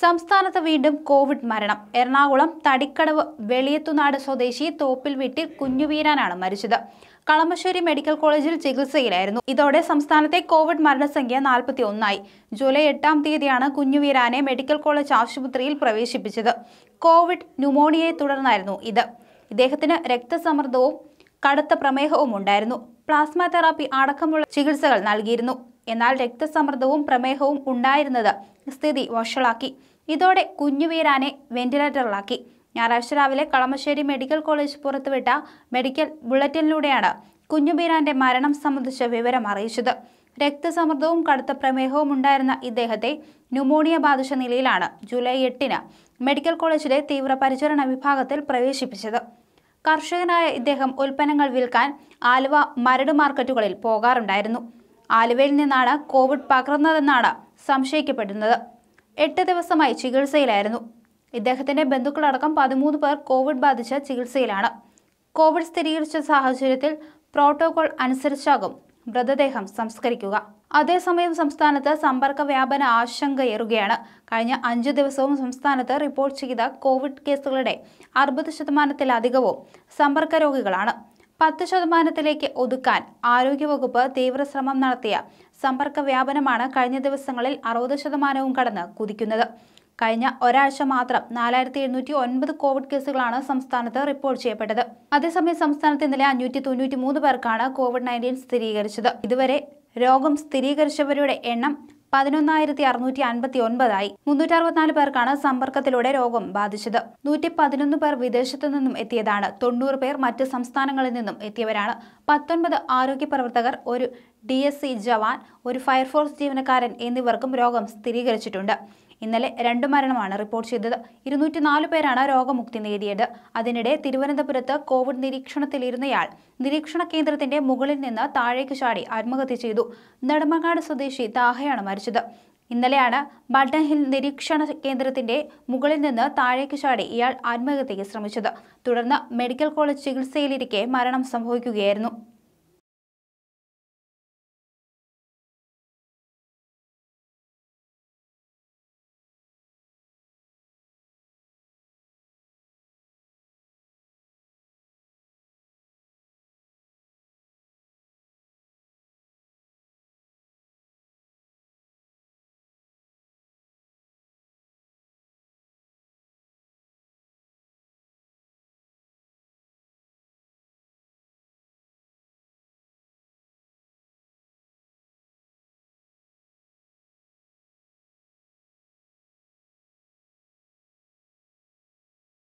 സംസ്ഥാനത്ത് വീണ്ടും കോവിഡ് മരണം എറണാകുളം തടിക്കടവ് വെളിയത്തുനാട് സ്വദേശി തോപ്പിൽ വീട്ടിൽ കുഞ്ഞുവീരാനാണ് മരിച്ചത് കളമശ്ശേരി മെഡിക്കൽ കോളേജിൽ ചികിത്സയിലായിരുന്നു ഇതോടെ സംസ്ഥാനത്തെ കോവിഡ് മരണസംഖ്യ നാൽപ്പത്തി ഒന്നായി ജൂലൈ എട്ടാം തീയതിയാണ് കുഞ്ഞുവീരാനെ മെഡിക്കൽ കോളേജ് ആശുപത്രിയിൽ പ്രവേശിപ്പിച്ചത് കോവിഡ് ന്യൂമോണിയയെ തുടർന്നായിരുന്നു ഇത് ഇദ്ദേഹത്തിന് രക്തസമ്മർദ്ദവും കടുത്ത പ്രമേഹവും ഉണ്ടായിരുന്നു പ്ലാസ്മ തെറാപ്പി അടക്കമുള്ള ചികിത്സകൾ നൽകിയിരുന്നു എന്നാൽ രക്തസമ്മർദ്ദവും പ്രമേഹവും ഉണ്ടായിരുന്നത് സ്ഥിതി വഷളാക്കി ഇതോടെ കുഞ്ഞുവീരാനെ വെന്റിലേറ്ററിലാക്കി ഞായറാഴ്ച രാവിലെ കളമശ്ശേരി മെഡിക്കൽ കോളേജ് പുറത്തുവിട്ട മെഡിക്കൽ ബുള്ളറ്റിനിലൂടെയാണ് കുഞ്ഞുബീരാന്റെ മരണം സംബന്ധിച്ച വിവരം അറിയിച്ചത് രക്തസമ്മർദ്ദവും കടുത്ത പ്രമേഹവും ഉണ്ടായിരുന്ന ഇദ്ദേഹത്തെ ന്യൂമോണിയ ബാധിച്ച നിലയിലാണ് ജൂലൈ എട്ടിന് മെഡിക്കൽ കോളേജിലെ തീവ്രപരിചരണ വിഭാഗത്തിൽ പ്രവേശിപ്പിച്ചത് കർഷകനായ ഇദ്ദേഹം ഉൽപ്പന്നങ്ങൾ വിൽക്കാൻ ആലുവ മരട് മാർക്കറ്റുകളിൽ പോകാറുണ്ടായിരുന്നു ആലുവയിൽ നിന്നാണ് കോവിഡ് പകർന്നതെന്നാണ് സംശയിക്കപ്പെടുന്നത് എട്ട് ദിവസമായി ചികിത്സയിലായിരുന്നു ഇദ്ദേഹത്തിന്റെ ബന്ധുക്കളടക്കം പതിമൂന്ന് പേർ കോവിഡ് ബാധിച്ച ചികിത്സയിലാണ് കോവിഡ് സ്ഥിരീകരിച്ച സാഹചര്യത്തിൽ പ്രോട്ടോകോൾ അനുസരിച്ചാകും മൃതദേഹം സംസ്കരിക്കുക അതേസമയം സംസ്ഥാനത്ത് സമ്പർക്ക വ്യാപന ആശങ്കയേറുകയാണ് കഴിഞ്ഞ അഞ്ചു ദിവസവും സംസ്ഥാനത്ത് റിപ്പോർട്ട് ചെയ്ത കോവിഡ് കേസുകളുടെ അറുപത് ശതമാനത്തിലധികവും സമ്പർക്ക രോഗികളാണ് പത്ത് ശതമാനത്തിലേക്ക് ഒതുക്കാൻ ആരോഗ്യവകുപ്പ് തീവ്രശ്രമം നടത്തിയ സമ്പർക്ക വ്യാപനമാണ് കഴിഞ്ഞ ദിവസങ്ങളിൽ അറുപത് ശതമാനവും കടന്ന് കുതിക്കുന്നത് കഴിഞ്ഞ ഒരാഴ്ച മാത്രം നാലായിരത്തി എഴുന്നൂറ്റി ഒൻപത് കോവിഡ് കേസുകളാണ് സംസ്ഥാനത്ത് റിപ്പോർട്ട് ചെയ്യപ്പെട്ടത് അതേസമയം സംസ്ഥാനത്ത് ഇന്നലെ അഞ്ഞൂറ്റി തൊണ്ണൂറ്റി മൂന്ന് പേർക്കാണ് കോവിഡ് നയൻറ്റീൻ സ്ഥിരീകരിച്ചത് ഇതുവരെ രോഗം സ്ഥിരീകരിച്ചവരുടെ എണ്ണം പതിനൊന്നായിരത്തി അറുന്നൂറ്റി അൻപത്തി ഒൻപതായി മുന്നൂറ്റി അറുപത്തിനാല് പേർക്കാണ് സമ്പർക്കത്തിലൂടെ രോഗം ബാധിച്ചത് നൂറ്റി പതിനൊന്ന് പേർ വിദേശത്തു നിന്നും എത്തിയതാണ് തൊണ്ണൂറ് പേർ മറ്റ് സംസ്ഥാനങ്ങളിൽ നിന്നും എത്തിയവരാണ് പത്തൊൻപത് ആരോഗ്യ പ്രവർത്തകർ ഒരു ഡി ജവാൻ ഒരു ഫയർഫോഴ്സ് ജീവനക്കാരൻ എന്നിവർക്കും രോഗം സ്ഥിരീകരിച്ചിട്ടുണ്ട് ഇന്നലെ രണ്ട് മരണമാണ് റിപ്പോർട്ട് ചെയ്തത് നാല് പേരാണ് രോഗമുക്തി നേടിയത് അതിനിടെ തിരുവനന്തപുരത്ത് കോവിഡ് നിരീക്ഷണത്തിലിരുന്നയാൾ നിരീക്ഷണ കേന്ദ്രത്തിന്റെ മുകളിൽ നിന്ന് താഴേക്ക് ചാടി ആത്മഹത്യ ചെയ്തു നെടുമങ്ങാട് സ്വദേശി താഹയാണ് മരിച്ചത് ഇന്നലെയാണ് ബട്ടൺ നിരീക്ഷണ കേന്ദ്രത്തിന്റെ മുകളിൽ നിന്ന് താഴേക്ക് ചാടി ഇയാൾ ആത്മഹത്യയ്ക്ക് ശ്രമിച്ചത് തുടർന്ന് മെഡിക്കൽ കോളേജ് ചികിത്സയിലിരിക്കെ മരണം സംഭവിക്കുകയായിരുന്നു